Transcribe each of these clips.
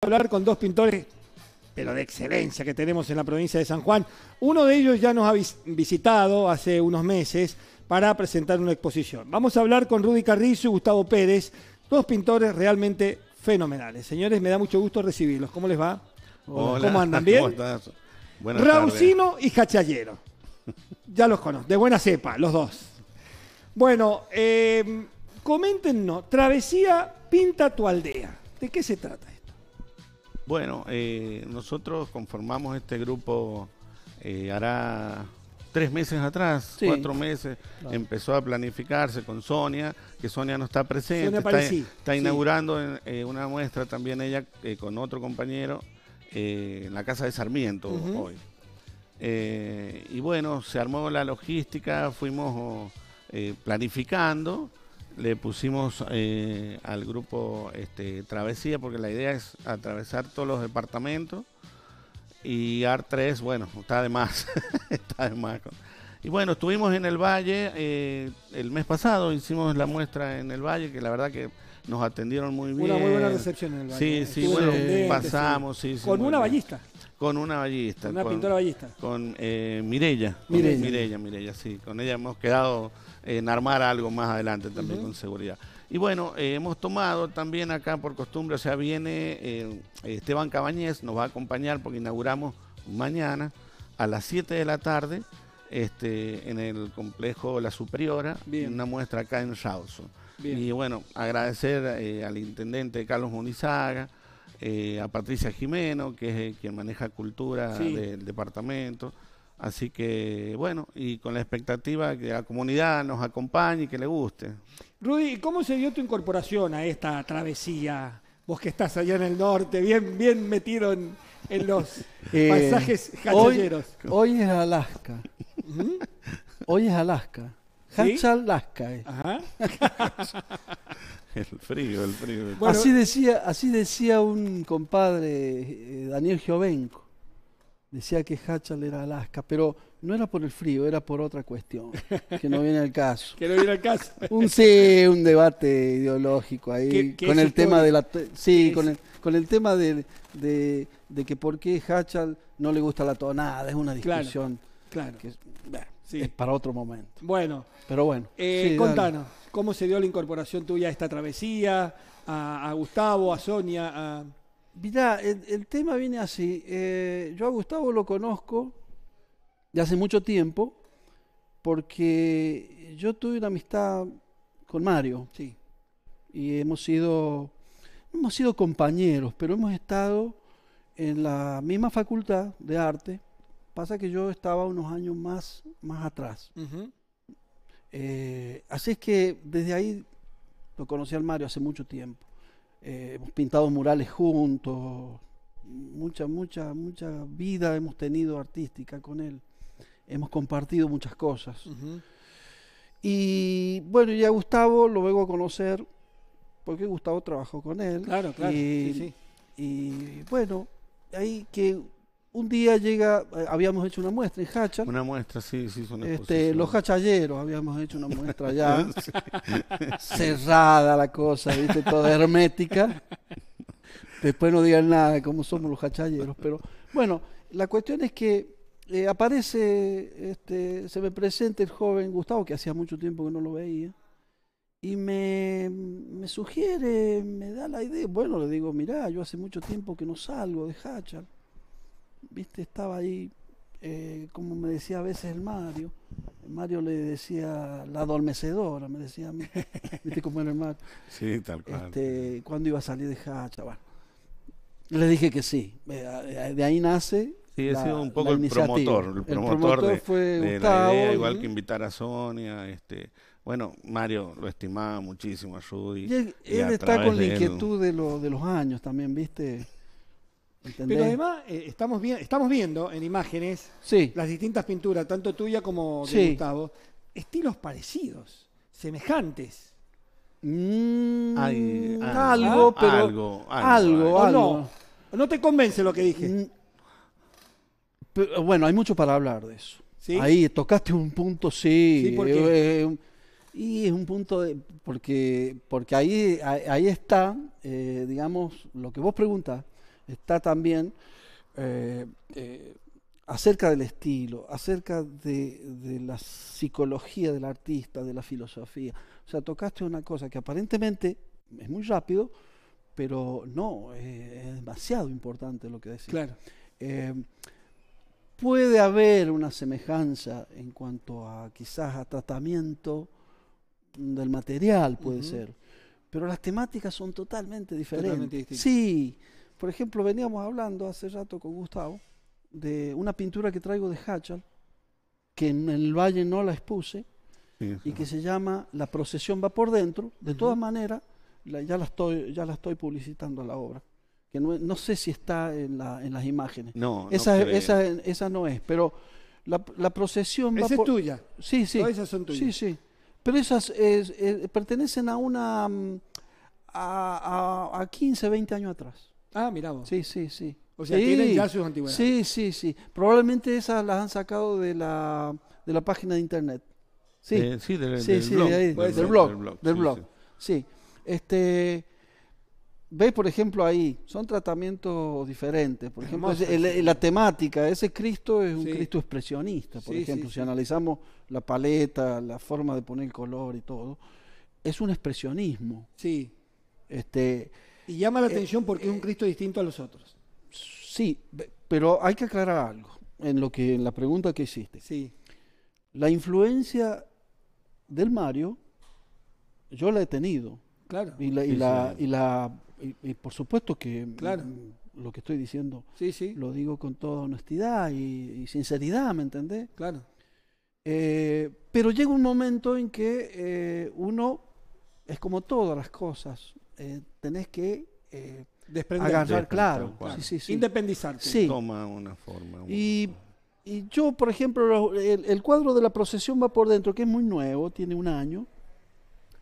hablar con dos pintores, pero de excelencia, que tenemos en la provincia de San Juan. Uno de ellos ya nos ha visitado hace unos meses para presentar una exposición. Vamos a hablar con Rudy Carrizo y Gustavo Pérez, dos pintores realmente fenomenales. Señores, me da mucho gusto recibirlos. ¿Cómo les va? ¿Cómo andan? ¿Bien? ¿Cómo y Hachallero. Ya los conozco, de buena cepa, los dos. Bueno, eh, coméntenos, Travesía Pinta tu Aldea. ¿De qué se trata bueno, eh, nosotros conformamos este grupo eh, hará tres meses atrás, cuatro meses, empezó a planificarse con Sonia, que Sonia no está presente, está, está, inaugurando eh, una muestra también ella con otro compañero en la casa de Sarmiento hoy. y bueno, se armó la logística, fuimos planificando le pusimos eh, al grupo este, Travesía, porque la idea es atravesar todos los departamentos. Y AR3, bueno, está de más. está de más. Y bueno, estuvimos en el Valle eh, el mes pasado, hicimos la muestra en el Valle, que la verdad que nos atendieron muy bien. Una muy buena recepción en el Valle. Sí, ¿eh? sí, bueno, pasamos, sí, sí, Con una ballista. Con una ballista. Una con, pintora ballista. Eh, con Mirella. Mirella. Mirella, sí. Con ella hemos quedado en armar algo más adelante también con seguridad. Y bueno, eh, hemos tomado también acá por costumbre, o sea, viene eh, Esteban Cabañez, nos va a acompañar porque inauguramos mañana a las 7 de la tarde este, en el complejo La Superiora, una muestra acá en Rawson. Y bueno, agradecer al intendente Carlos Munizaga, eh, a Patricia Jimeno, que es eh, quien maneja cultura del departamento. Así que, bueno, y con la expectativa que la comunidad nos acompañe y que le guste. Rudy, ¿cómo se dio tu incorporación a esta travesía? Vos que estás allá en el norte, bien, bien metido en, los eh, paisajes pasajes hoy, hoy, es Alaska. ¿Mm? Hoy es Alaska. Hatchal Lasca eh. Ajá. el frío, el frío. así, decía, así decía un compadre, eh, Daniel Giovenco. Decía que Hachal era Alaska, pero no era por el frío, era por otra cuestión, que no viene al caso. que no viene al caso. un sí, un debate ideológico ahí, con, el tema de la, sí, con, el, con el tema de, de, que por qué Hachal no le gusta la tonada, es una discusión. Claro, es para otro momento. Bueno. Pero bueno. Eh, contanos, ¿cómo se dio la incorporación tuya a esta travesía? A, Gustavo, a Sonia. A... Mirá, el, tema viene así. Eh, yo a Gustavo lo conozco de hace mucho tiempo porque yo tuve una amistad con Mario. Sí. Y hemos sido, hemos sido compañeros, pero hemos estado en la misma facultad de arte Pasa que yo estaba unos años más, más atrás. Eh, así es que desde ahí lo conocí al Mario hace mucho tiempo. Eh, hemos pintado murales juntos, mucha, mucha, mucha vida hemos tenido artística con él. Hemos compartido muchas cosas. Y bueno, ya Gustavo lo vengo a conocer porque Gustavo trabajó con él. Claro, claro. Y, y bueno, ahí que un día llega, eh, habíamos hecho una muestra en Hacha. Una muestra, sí, sí, son este, Los hachalleros habíamos hecho una muestra allá. Cerrada la cosa, ¿viste? Toda hermética. Después no digan nada de cómo somos los hachalleros. Pero bueno, la cuestión es que eh, aparece, este, se me presenta el joven Gustavo, que hacía mucho tiempo que no lo veía. Y me, me sugiere, me da la idea. Bueno, le digo, mirá, yo hace mucho tiempo que no salgo de Hachal viste, estaba ahí, eh, como me decía a veces el Mario, Mario le decía la adormecedora, me decía a mí, viste cómo era el Mario. Sí, tal cual. Este, ¿Cuándo iba a salir de Hacha? Ah, le dije que sí, eh, eh, de ahí nace Sí, he sido un poco el promotor, el promotor, fue la idea, igual que invitar a Sonia. Este, bueno, Mario lo estimaba muchísimo a Judy. él, está con la inquietud de, de los años también, ¿viste? Pero además eh, estamos, viendo en imágenes las distintas pinturas, tanto tuya como de Gustavo, estilos parecidos, semejantes. Mm, algo, ah, pero algo, algo, No, te convence lo que dije. Mm, bueno, hay mucho para hablar de eso. Ahí tocaste un punto, sí. Eh, y es un punto de, porque porque ahí ahí está, eh, digamos, lo que vos preguntás está también eh, eh, acerca del estilo, acerca de, la psicología del artista, de la filosofía. O sea, tocaste una cosa que aparentemente es muy rápido, pero no, eh, es demasiado importante lo que decís. Claro. puede haber una semejanza en cuanto a quizás a tratamiento del material, puede ser, pero las temáticas son totalmente diferentes. sí por ejemplo, veníamos hablando hace rato con Gustavo de una pintura que traigo de Hachal, que en el valle no la expuse, y que se llama La procesión va por dentro. De todas maneras, ya, la estoy, ya la estoy publicitando a la obra que no, sé si está en, las imágenes. No, esa, no es, pero la, procesión... Esa va es tuya. Sí, sí. esas son tuyas. Sí, sí. Pero esas pertenecen a una... Mm, a, a, a, 15, 20 años atrás. Ah, mira Sí, sí, sí. O sea, tienen ya sus Sí, sí, sí. Probablemente esas las han sacado de la, página de internet. Sí, eh, sí, del, blog. De del, blog. Del blog. Sí. Este, por ejemplo, ahí, son tratamientos diferentes. Por ejemplo, la temática, ese Cristo es un Cristo expresionista, por ejemplo. si analizamos la paleta, la forma de poner el color y todo, es un expresionismo. Sí. Este, y llama la eh, atención porque es un eh, Cristo distinto a los otros. Sí, pero hay que aclarar algo en lo que en la pregunta que hiciste. Sí. La influencia del Mario yo la he tenido. Claro. Y la, y la, Y, por supuesto que mm, mm, lo que estoy diciendo sí, sí. lo digo con toda honestidad y, sinceridad, ¿me entendés? Claro. Eh, pero llega un momento en que uno es como todas las cosas, eh, tenés que eh, agarrar, claro. Sí, sí, Toma una forma. Y, yo, por ejemplo, el, cuadro de la procesión va por dentro, que es muy nuevo, tiene un año.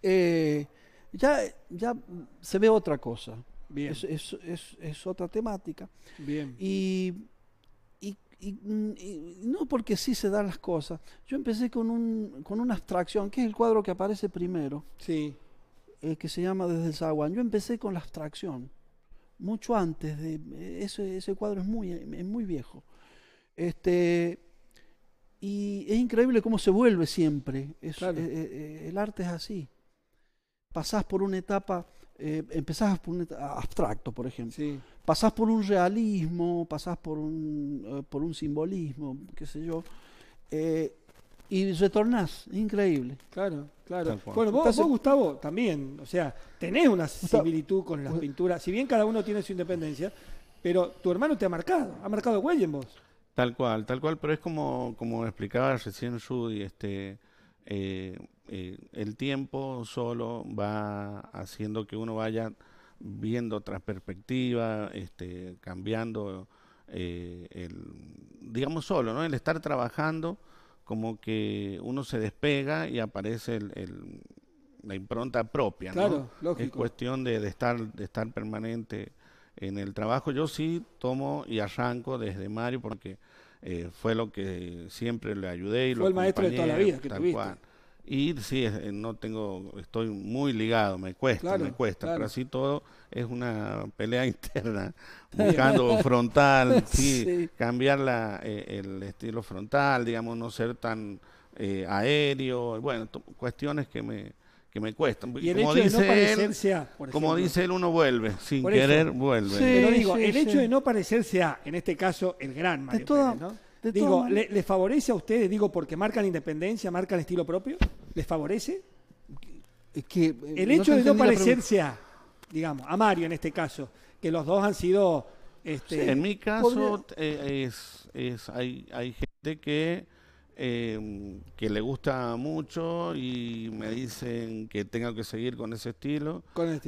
Eh, ya, ya se ve otra cosa. Bien. Es, otra temática. Bien. Y, no porque sí se dan las cosas. Yo empecé con, un, con una abstracción, que es el cuadro que aparece primero. Sí. Eh, que se llama Desde el Zaguán. Yo empecé con la abstracción, mucho antes de eh, ese, cuadro es muy, muy viejo. Este, y es increíble cómo se vuelve siempre. Eh, el arte es así. Pasás por una etapa, empezás por un abstracto, por ejemplo. Pasás por un realismo, pasás por un, por un simbolismo, qué sé yo y retornás. Increíble. Claro, claro. Bueno, vos, Gustavo, también, o sea, tenés una similitud con las pues pinturas. Si bien cada uno tiene su independencia, pero tu hermano te ha marcado, ha marcado huella en vos. Tal cual, tal cual, pero es como, como explicaba recién Judy, este, eh, eh, el tiempo solo va haciendo que uno vaya viendo otras perspectivas, este, cambiando, eh, el, digamos solo, ¿no? El estar trabajando como que uno se despega y aparece la impronta propia. ¿no? Es cuestión de, estar, de estar permanente en el trabajo. Yo sí tomo y arranco desde Mario porque eh, fue lo que siempre le ayudé y lo Fue el maestro de toda la vida que tuviste. Y sí, eh, no tengo, estoy muy ligado, me cuesta, me cuesta, pero así todo es una pelea interna, buscando frontal, cambiar la, eh, el estilo frontal, digamos, no ser tan eh, aéreo, bueno, cuestiones que me, que me cuestan. Y como dice como dice él, uno vuelve, sin querer vuelve. pero digo, el hecho de no parecerse a, en este caso, el gran Mario digo, ¿les favorece a ustedes? Digo, porque marca la independencia, marca el estilo propio. ¿Les favorece? Es que, eh, el hecho de no parecerse a, digamos, a Mario en este caso, que los dos han sido... Este, en mi caso eh, hay, gente que, em, que le gusta mucho y me dicen que tengo que seguir con ese estilo.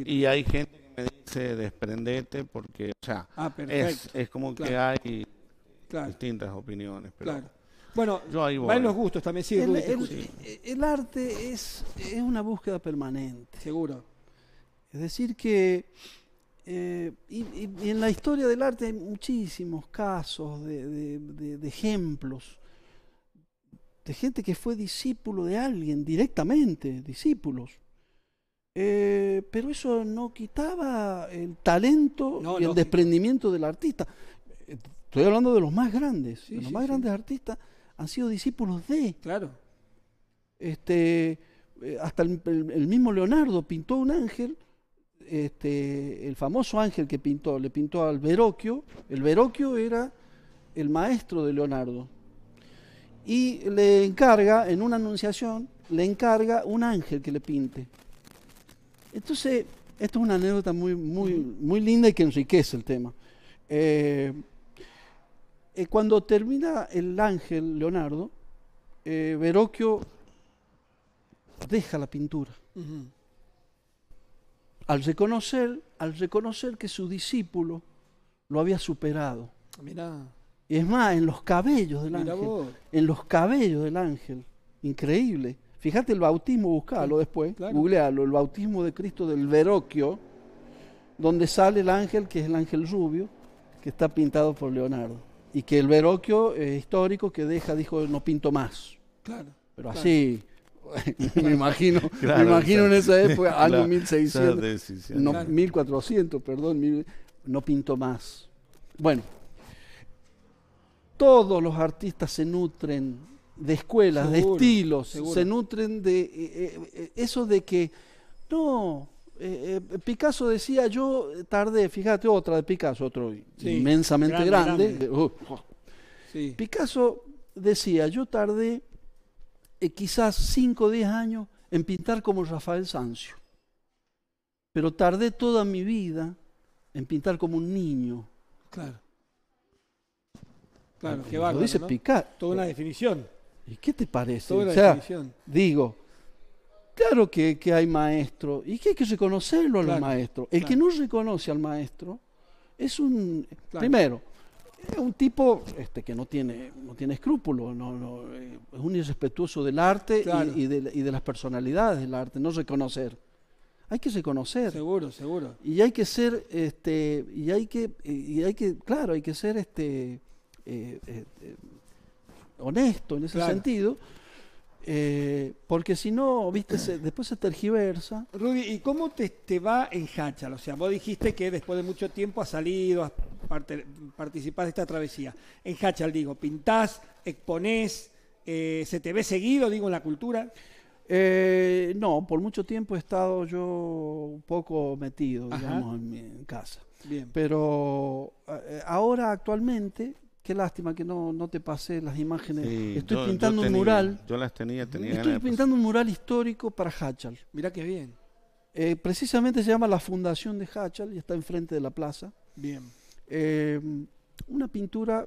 Y hay gente que me dice desprendete porque, o sea, ah, es, como que hay distintas opiniones. Bueno, los gustos también, el, arte es, una búsqueda permanente. Seguro. Es decir que... Eh, y, en la historia del arte hay muchísimos casos de, de, ejemplos de gente que fue discípulo de alguien directamente, discípulos. Eh, pero eso no quitaba el talento y el desprendimiento del artista. Estoy hablando de los más grandes. los más grandes artistas han sido discípulos de. Claro. Este, eh, hasta el, mismo Leonardo pintó un ángel, este, el famoso ángel que pintó, le pintó al Verocchio. El Verocchio era el maestro de Leonardo. Y le encarga, en una anunciación, le encarga un ángel que le pinte. Entonces, esto es una anécdota muy, muy, muy linda y que enriquece el tema. Eh, eh, cuando termina el ángel Leonardo, eh, Verocchio deja la pintura. al, reconocer, al reconocer que su discípulo lo había superado. Y es más, en los cabellos del ángel. En los cabellos del ángel. Increíble. Fíjate el bautismo, buscalo después, googlealo, el bautismo de Cristo del Verocchio, donde sale el ángel, que es el ángel rubio, que está pintado por Leonardo y que el Verocchio eh, histórico que deja dijo no pinto más. Claro. Pero así me imagino, me imagino en esa época, año 1600, no, 1400, perdón, no pinto más. Bueno, todos los artistas se nutren de escuelas, de estilos, se nutren de eh, eh, eso de que no, eh, eh, Picasso decía, yo tardé, fíjate otra de Picasso, otro inmensamente grande. Uh. Picasso decía, yo tardé eh, quizás 5 o 10 años en pintar como Rafael Sancio, pero tardé toda mi vida en pintar como un niño. Claro. Claro, Lo dice Picasso. Toda una definición. ¿Y qué te parece? Digo, Claro que, que hay maestro, y que hay que reconocerlo al maestro. El que no reconoce al maestro es un... Primero, es un tipo este, que no tiene, no tiene escrúpulos, no, es un irrespetuoso del arte y, de, y, de, las personalidades del arte, no reconocer. Hay que reconocer. Seguro, seguro. Y hay que ser, este, y hay que, y hay que, claro, hay que ser este, eh, eh, eh, honesto en ese sentido eh, porque si no, viste, después se tergiversa. Rudy, ¿y cómo te, te va en Hachal? O sea, vos dijiste que después de mucho tiempo has salido, a participar de esta travesía. En Hachal, digo, pintás, exponés, eh, ¿se te ve seguido, digo, en la cultura? Eh, no, por mucho tiempo he estado yo un poco metido, digamos, en, en casa. Bien. Pero ahora, actualmente, qué lástima que no, te pasé las imágenes. estoy pintando un mural. Yo las tenía, tenía Estoy pintando un mural histórico para Hachal. Mirá qué bien. Eh, precisamente se llama La Fundación de Hachal y está enfrente de la plaza. Bien. Eh, una pintura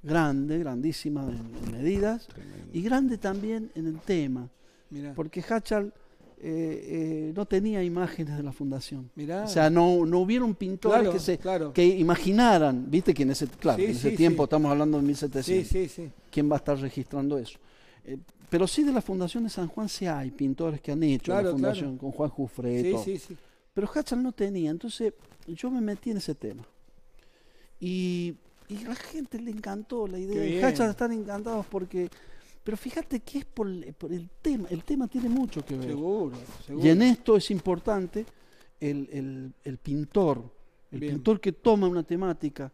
grande, grandísima en, medidas y grande también en el tema. Porque Hachal eh, eh, no tenía imágenes de la fundación. O sea, no, no hubieron pintores que, se, que imaginaran, viste que en ese, claro, en ese tiempo, estamos hablando de 1700, ¿quién va a estar registrando eso? Eh, pero sí de la Fundación de San Juan sí hay pintores que han hecho la fundación con Juan Jufre. Pero Hachal no tenía, entonces yo me metí en ese tema. Y, y la gente le encantó la idea. Hachas están encantados porque pero fíjate que es por, el tema, el tema tiene mucho que ver. Seguro, seguro. Y en esto es importante el, pintor, el pintor que toma una temática,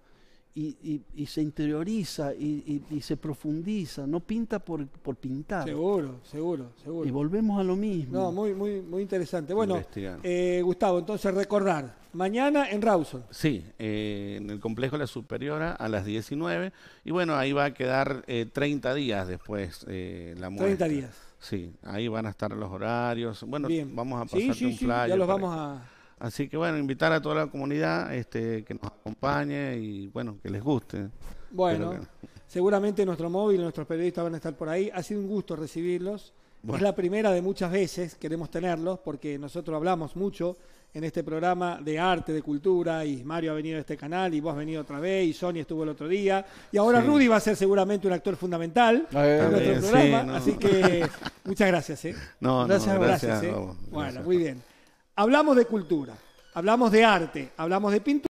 y, y, se interioriza y, se profundiza, no pinta por, pintar. Seguro, seguro, seguro. Y volvemos a lo mismo. No, muy, muy, muy interesante. Bueno, eh, Gustavo, entonces recordar, mañana en Rawson. Sí, eh, en el complejo La Superiora a las 19 y bueno, ahí va a quedar eh, 30 días después eh, la muerte. 30 días. Sí, ahí van a estar los horarios. Bueno, Bien. vamos a pasar un flyer. Sí, ya los vamos a Así que bueno, invitar a toda la comunidad este, que nos acompañe y bueno, que les guste. Bueno, seguramente nuestro móvil, nuestros periodistas van a estar por ahí. Ha sido un gusto recibirlos. Es la primera de muchas veces, queremos tenerlos porque nosotros hablamos mucho en este programa de arte, de cultura, y Mario ha venido a este canal, y vos has venido otra vez, y Sony estuvo el otro día, y ahora Rudy va a ser seguramente un actor fundamental en ah, eh, nuestro programa, así que muchas gracias. ¿eh? No, gracias, gracias. ¿eh? bueno, muy bien. Hablamos de cultura, hablamos de arte, hablamos de pintura.